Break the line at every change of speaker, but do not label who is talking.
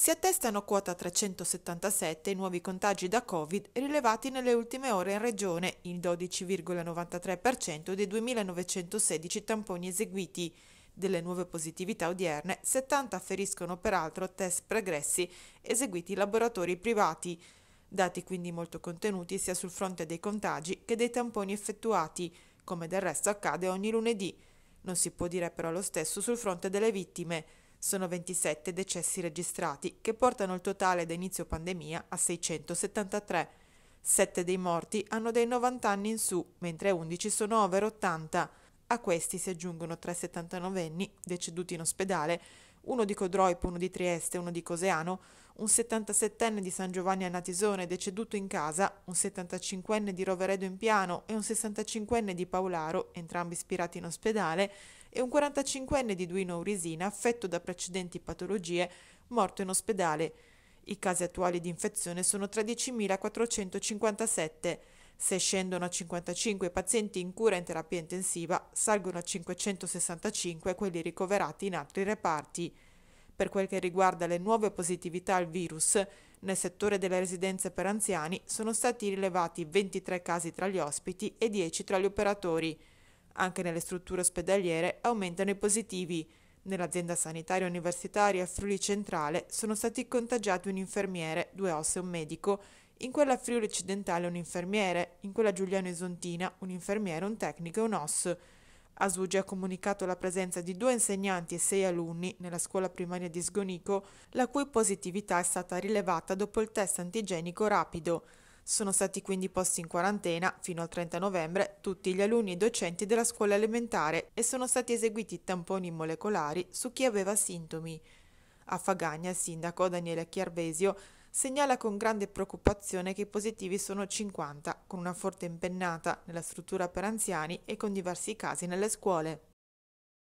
Si attestano a quota 377 i nuovi contagi da Covid rilevati nelle ultime ore in regione, il 12,93% dei 2.916 tamponi eseguiti. Delle nuove positività odierne, 70 afferiscono peraltro test pregressi eseguiti in laboratori privati. Dati quindi molto contenuti sia sul fronte dei contagi che dei tamponi effettuati, come del resto accade ogni lunedì. Non si può dire però lo stesso sul fronte delle vittime. Sono 27 decessi registrati, che portano il totale da inizio pandemia a 673. Sette dei morti hanno dai 90 anni in su, mentre 11 sono over 80. A questi si aggiungono tre 79enni deceduti in ospedale, uno di Codroipo, uno di Trieste, uno di Coseano, un 77enne di San Giovanni a Natisone deceduto in casa, un 75enne di Roveredo in Piano e un 65enne di Paolaro, entrambi ispirati in ospedale, e un 45enne di Duino Urisina, affetto da precedenti patologie, morto in ospedale. I casi attuali di infezione sono 13.457. Se scendono a 55 pazienti in cura in terapia intensiva, salgono a 565 quelli ricoverati in altri reparti. Per quel che riguarda le nuove positività al virus, nel settore delle residenze per anziani sono stati rilevati 23 casi tra gli ospiti e 10 tra gli operatori anche nelle strutture ospedaliere, aumentano i positivi. Nell'azienda sanitaria universitaria Friuli Centrale sono stati contagiati un infermiere, due osse e un medico, in quella Friuli Occidentale un infermiere, in quella Giuliano Isontina un infermiere, un tecnico e un OS. Asugi ha comunicato la presenza di due insegnanti e sei alunni nella scuola primaria di Sgonico, la cui positività è stata rilevata dopo il test antigenico rapido. Sono stati quindi posti in quarantena, fino al 30 novembre, tutti gli alunni e docenti della scuola elementare e sono stati eseguiti tamponi molecolari su chi aveva sintomi. A Fagagna il sindaco Daniele Chiarvesio segnala con grande preoccupazione che i positivi sono 50, con una forte impennata nella struttura per anziani e con diversi casi nelle scuole.